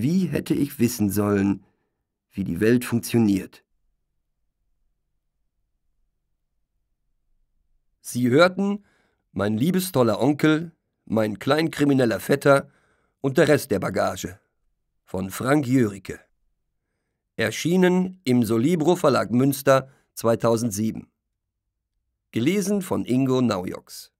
Wie hätte ich wissen sollen, wie die Welt funktioniert? Sie hörten mein liebestoller Onkel, mein kleinkrimineller Vetter und der Rest der Bagage von Frank Jörike. Erschienen im Solibro Verlag Münster 2007. Gelesen von Ingo Naujoks.